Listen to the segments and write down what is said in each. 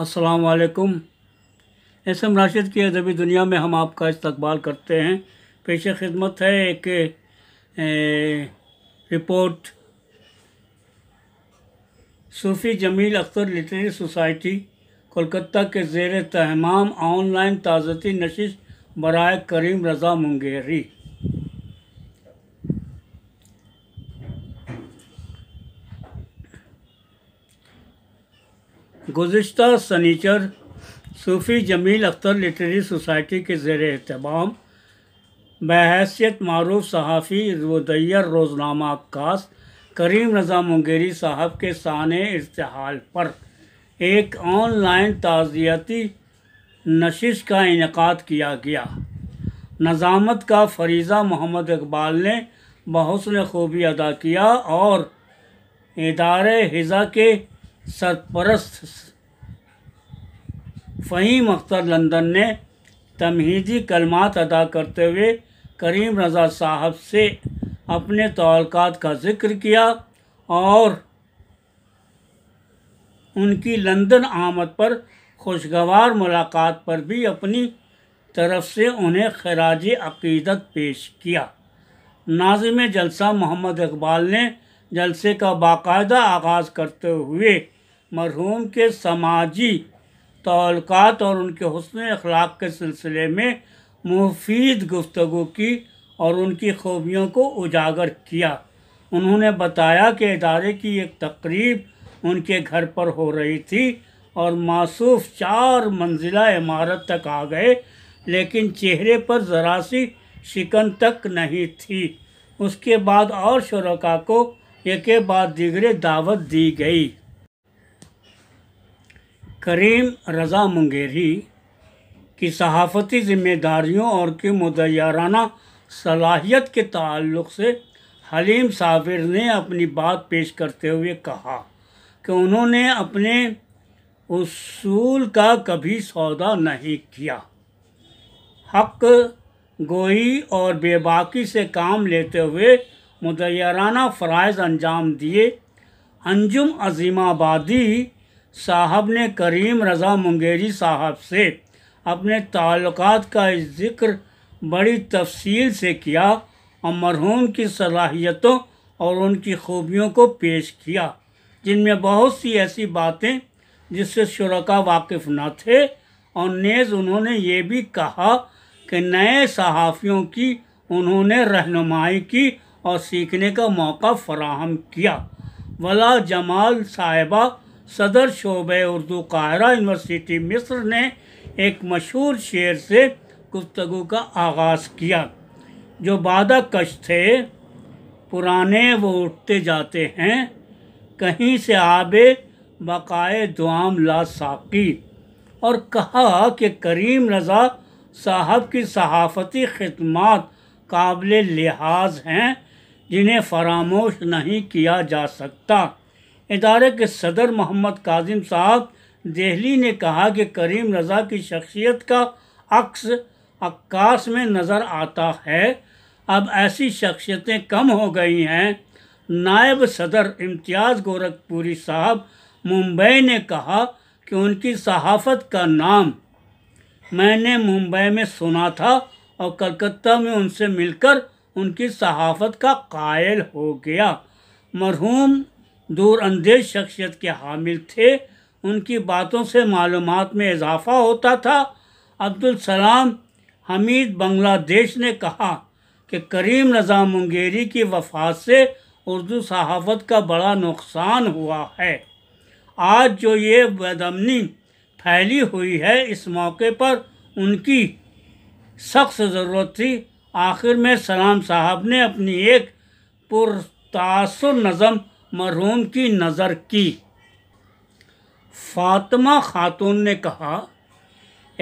असलकम S M Rashid की अदबी दुनिया में हम आपका इस्तकबाल करते हैं पेश खिदमत है एक ए, report Sufi Jamil Akhtar literary society Kolkata के जेर तहमाम ऑनलाइन ताज़ती नशिश बरए करीम रज़ा मुंगेरी गुज्त सनीचर सूफ़ी जमील अख्तर लिटरेरी सोसाइटी के ज़ेर अहतमाम बहसीत मरूफ सहाफ़ी रुदैर रोज़नामा अक्स करीम रज़ा मुंगेरी साहब के सान इरतहाल पर एक ऑनलाइन ताज़ियती नशिश का इनका किया गया नज़ामत का फरीज़ा मोहम्मद इकबाल ने ने खूबी अदा किया और इदार हिज़ा के सरपरस्त फ़हीम अख्तर लंदन ने तमहीदी कलमात अदा करते हुए करीम रज़ा साहब से अपने तोलक़ात का जिक्र किया और उनकी लंदन आमद पर खुशगवार मुलाकात पर भी अपनी तरफ से उन्हें खराज अकीदत पेश किया नाजिम जलसा मोहम्मद इकबाल ने जलसे का बाकायदा आगाज़ करते हुए मरहूम के समाजी तल्क और उनके हसन अखलाक के सिलसिले में मुफीद गुफ्तु की और उनकी खूबियों को उजागर किया उन्होंने बताया कि इदारे की एक तकरीब उनके घर पर हो रही थी और मासूफ चार मंजिला इमारत तक आ गए लेकिन चेहरे पर ज़रा सी शिकन तक नहीं थी उसके बाद और शुरा को एक बाद दीगरे दावत दी गई करीम रज़ा मुंगेरी की सहाफ़ती ज़िम्मेदारियों और की मुदयाराना सलाहियत के ताल्लुक़ से हलीम साफिर ने अपनी बात पेश करते हुए कहा कि उन्होंने अपने उसूल का कभी सौदा नहीं किया हक गोई और बेबाकी से काम लेते हुए मुदैराना फ़रज़ अंजाम दिए अंजुम अजीमाबादी साहब ने करीम रज़ा मुंगेरी साहब से अपने ताल्लुक़ का ज़िक्र बड़ी तफसील से किया और मरहूम की सलाहियतों और उनकी खूबियों को पेश किया जिनमें बहुत सी ऐसी बातें जिससे शुरा वाकिफ़ न थे और नेज़ उन्होंने ये भी कहा कि नए सहाफ़ियों की उन्होंने रहनुमाई की और सीखने का मौका फराहम किया वला जमाल साहिबा सदर शोब उर्दू कायरा यूनिवर्सिटी मिस्र ने एक मशहूर शेर से गुफ्तु का आगाज़ किया जो बादा कश थे पुराने वो उठते जाते हैं कहीं से आबे बकाए दुआम ला साकी और कहा कि करीम रज़ा साहब की सहाफ़ती खदमात काबिल लिहाज हैं जिन्हें फरामोश नहीं किया जा सकता इदारे के सदर मोहम्मद काजिम साहब दिल्ली ने कहा कि करीम रज़ा की शख्सियत का अक्स अक्काश में नज़र आता है अब ऐसी शख्सियतें कम हो गई हैं नायब सदर इम्तियाज़ गोरखपुरी साहब मुंबई ने कहा कि उनकी सहाफ़त का नाम मैंने मुंबई में सुना था और कलकत्ता में उनसे मिलकर उनकी सहाफ़त का कायल हो गया मरहूम दूर शख्सियत के हामिल थे उनकी बातों से मालूम में इजाफा होता था अब्दुल सलाम हमीद बांग्लादेश ने कहा कि करीम रजा मुंगेरी की वफात से उर्दू सहाफ़त का बड़ा नुकसान हुआ है आज जो ये बदमनी फैली हुई है इस मौके पर उनकी सख्त ज़रूरत थी आखिर में सलाम साहब ने अपनी एक पुरतासर नज़म मरहूम की नज़र की फातमा खातून ने कहा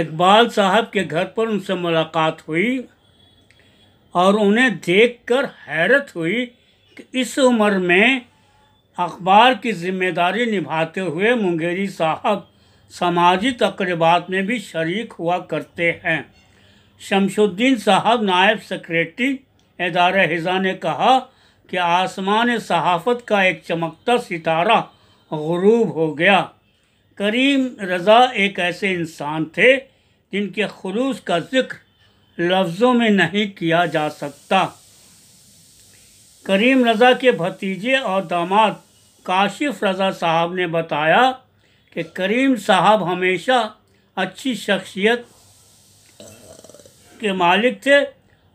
इकबाल साहब के घर पर उनसे मुलाकात हुई और उन्हें देखकर हैरत हुई कि इस उम्र में अखबार की जिम्मेदारी निभाते हुए मुंगेरी साहब समाजी तकरीबात में भी शरीक हुआ करते हैं शमशुद्दीन साहब नायब सेक्रेटरी इदार हिजा ने कहा कि आसमान सहाफ़त का एक चमकता सितारा गरूब हो गया करीम रज़ा एक ऐसे इंसान थे जिनके खलूस का ज़िक्र लफ्ज़ों में नहीं किया जा सकता करीम रज़ा के भतीजे और दामाद काशिफ रज़ा साहब ने बताया कि करीम साहब हमेशा अच्छी शख्सियत के मालिक थे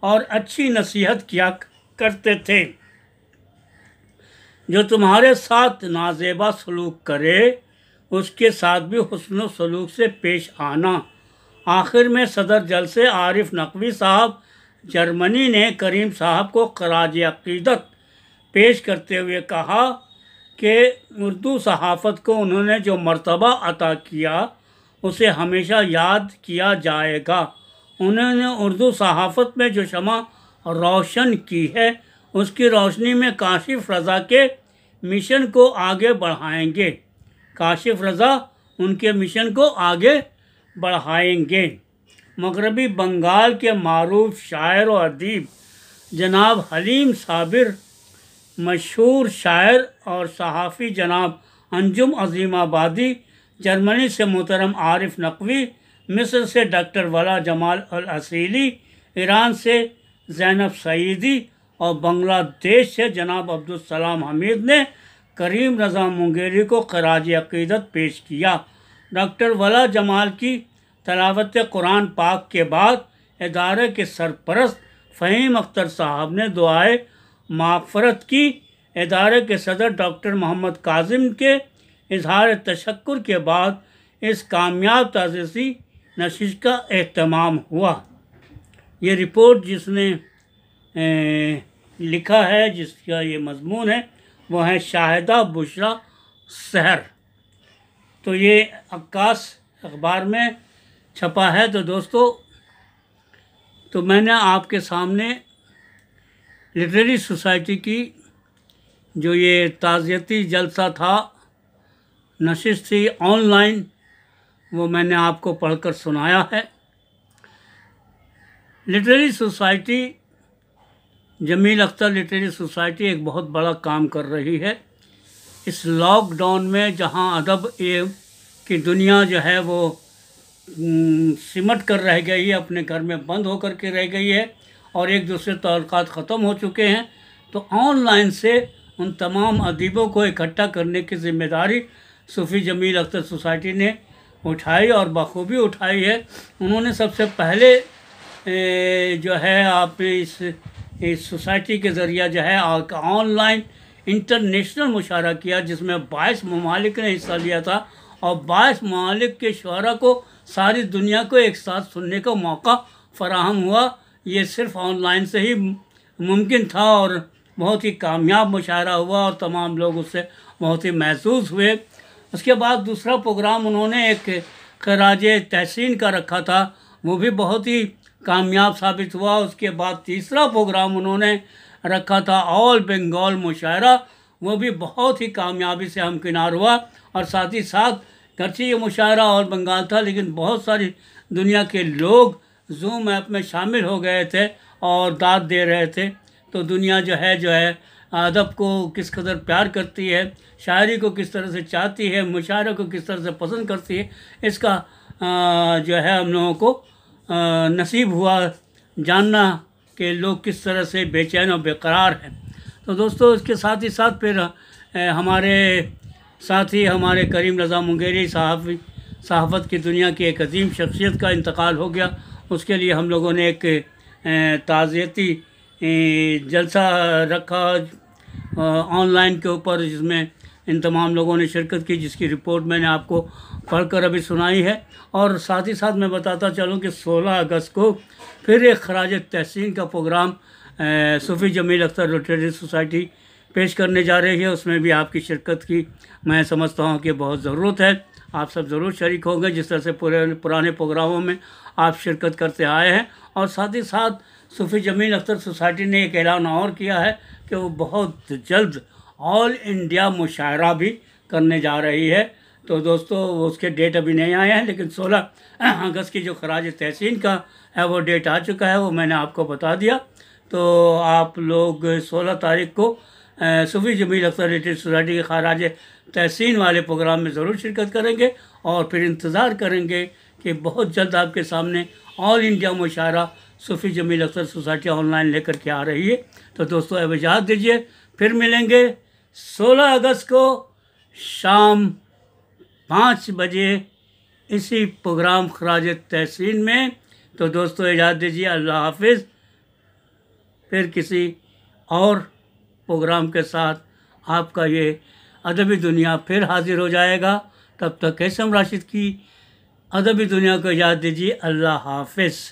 और अच्छी नसीहत किया करते थे जो तुम्हारे साथ नाजेबा सलूक करे उसके साथ भी हसन सलूक से पेश आना आखिर में सदर जलसे आरिफ नकवी साहब जर्मनी ने करीम साहब को खराज अकीदत पेश करते हुए कहा कि उर्दू सहाफ़त को उन्होंने जो मर्तबा अता किया उसे हमेशा याद किया जाएगा उन्होंने उर्दू सहाफ़त में जो शमा रोशन की है उसकी रोशनी में काशिफ रज़ा के मिशन को आगे बढ़ाएंगे काशिफ रज़ा उनके मिशन को आगे बढ़ाएंगे मगरबी बंगाल के मरूफ शायर और अदीब जनाब हलीम साबिर मशहूर शायर और सहाफ़ी जनाब अंजुम अजीमाबादी जर्मनी से मोहतरम आरिफ नकवी मिस्र से डॉक्टर वला जमाल अल असीली ईरान से जैनब सईदी और बांग्लादेश से जनाब अब्दुलसलाम हमीद ने करीम रजा मुंगेरी को खराज अकीदत पेश किया डॉक्टर वला जमाल की तलावत कुरान पाक के बाद इदारे के सरपरस्त फ़हीम अख्तर साहब ने दुआए माफ़रत की इदारे के सदर डॉक्टर मोहम्मद काजिम के इजहार तशक्र के बाद इस कामयाब ताजसी नशिश का अहतमाम हुआ ये रिपोर्ट जिसने लिखा है जिसका ये मजमून है वो है शाहिदा बुशरा शहर तो ये अक्काश अखबार में छपा है तो दोस्तों तो मैंने आपके सामने लिटरेरी सोसाइटी की जो ये ताज़ियती जलसा था नशिश थी ऑनलाइन वो मैंने आपको पढ़कर सुनाया है literary society Jamil Akhtar literary society एक बहुत बड़ा काम कर रही है इस लॉकडाउन में जहां अदब ए की दुनिया जो है वो सिमट कर रह गई है अपने घर में बंद होकर के रह गई है और एक दूसरे तल्क ख़त्म हो चुके हैं तो ऑनलाइन से उन तमाम अदीबों को इकट्ठा करने की जिम्मेदारी सूफ़ी जमील अख्तर सोसाइटी ने उठाई और बखूबी उठाई है उन्होंने सबसे पहले जो है आप इस इस सोसाइटी के ज़रिए जो है ऑनलाइन इंटरनेशनल मुशारा किया जिसमें बाईस ममालिक ने हिस्सा लिया था और बाईस ममालिक के शुरा को सारी दुनिया को एक साथ सुनने का मौका फराहम हुआ ये सिर्फ ऑनलाइन से ही मुमकिन था और बहुत ही कामयाब मुशारा हुआ और तमाम लोग उससे बहुत ही महसूस हुए उसके बाद दूसरा प्रोग्राम उन्होंने एक खराज तहसीन का रखा था वो भी बहुत ही कामयाब साबित हुआ उसके बाद तीसरा प्रोग्राम उन्होंने रखा था ऑल बंगाल मुशायरा वो भी बहुत ही कामयाबी से किनार हुआ और साथ ही साथ से ये मुशायरा और बंगाल था लेकिन बहुत सारी दुनिया के लोग जूम ऐप में शामिल हो गए थे और दाद दे रहे थे तो दुनिया जो है जो है अदब को किस कदर प्यार करती है शायरी को किस तरह से चाहती है मुशायरे को किस तरह से पसंद करती है इसका जो है हम लोगों को नसीब हुआ जानना कि लोग किस तरह से बेचैन और बेकरार हैं तो दोस्तों इसके साथ ही साथ फिर हमारे साथ ही हमारे करीम रज़ा मुंगेरी साहब सहाफ़त की दुनिया की एक अजीम शख्सियत का इंतकाल हो गया उसके लिए हम लोगों ने एक ताज़ियती जलसा रखा ऑनलाइन के ऊपर जिसमें इन तमाम लोगों ने शिरकत की जिसकी रिपोर्ट मैंने आपको पढ़कर अभी सुनाई है और साथ ही साथ मैं बताता चलूँ कि 16 अगस्त को फिर एक खराज तहसीन का program Sufi Jamil Akhtar literary society पेश करने जा रही है उसमें भी आपकी शिरकत की मैं समझता हूँ कि बहुत ज़रूरत है आप सब ज़रूर शरीक होंगे जिस तरह से पूरे पुराने प्रोग्रामों में आप शिरकत करते आए हैं और साथ ही साथ सूफ़ी जमील अख्तर सोसाइटी ने एक ऐलान और किया है कि वो बहुत जल्द ऑल इंडिया मुशायरा भी करने जा रही है तो दोस्तों उसके डेट अभी नहीं आए हैं लेकिन 16 अगस्त की जो खराज तहसीन का है वो डेट आ चुका है वो मैंने आपको बता दिया तो आप लोग 16 तारीख को सूफी जमील अख्तर रिटेड सोसाइटी के खराज तहसीन वाले प्रोग्राम में ज़रूर शिरकत करेंगे और फिर इंतज़ार करेंगे कि बहुत जल्द आपके सामने ऑल इंडिया मुशारा सूफी जमील अख्तर सोसाइटी ऑनलाइन लेकर के आ रही है तो दोस्तों अब इजाज़त दीजिए फिर मिलेंगे 16 अगस्त को शाम पाँच बजे इसी प्रोग्राम खराज तहसीन में तो दोस्तों इजाज़ दीजिए अल्लाह हाफिज़ फिर किसी और प्रोग्राम के साथ आपका ये अदबी दुनिया फिर हाजिर हो जाएगा तब तक कैसम राशिद की अदबी दुनिया को याद दीजिए अल्लाह हाफिज़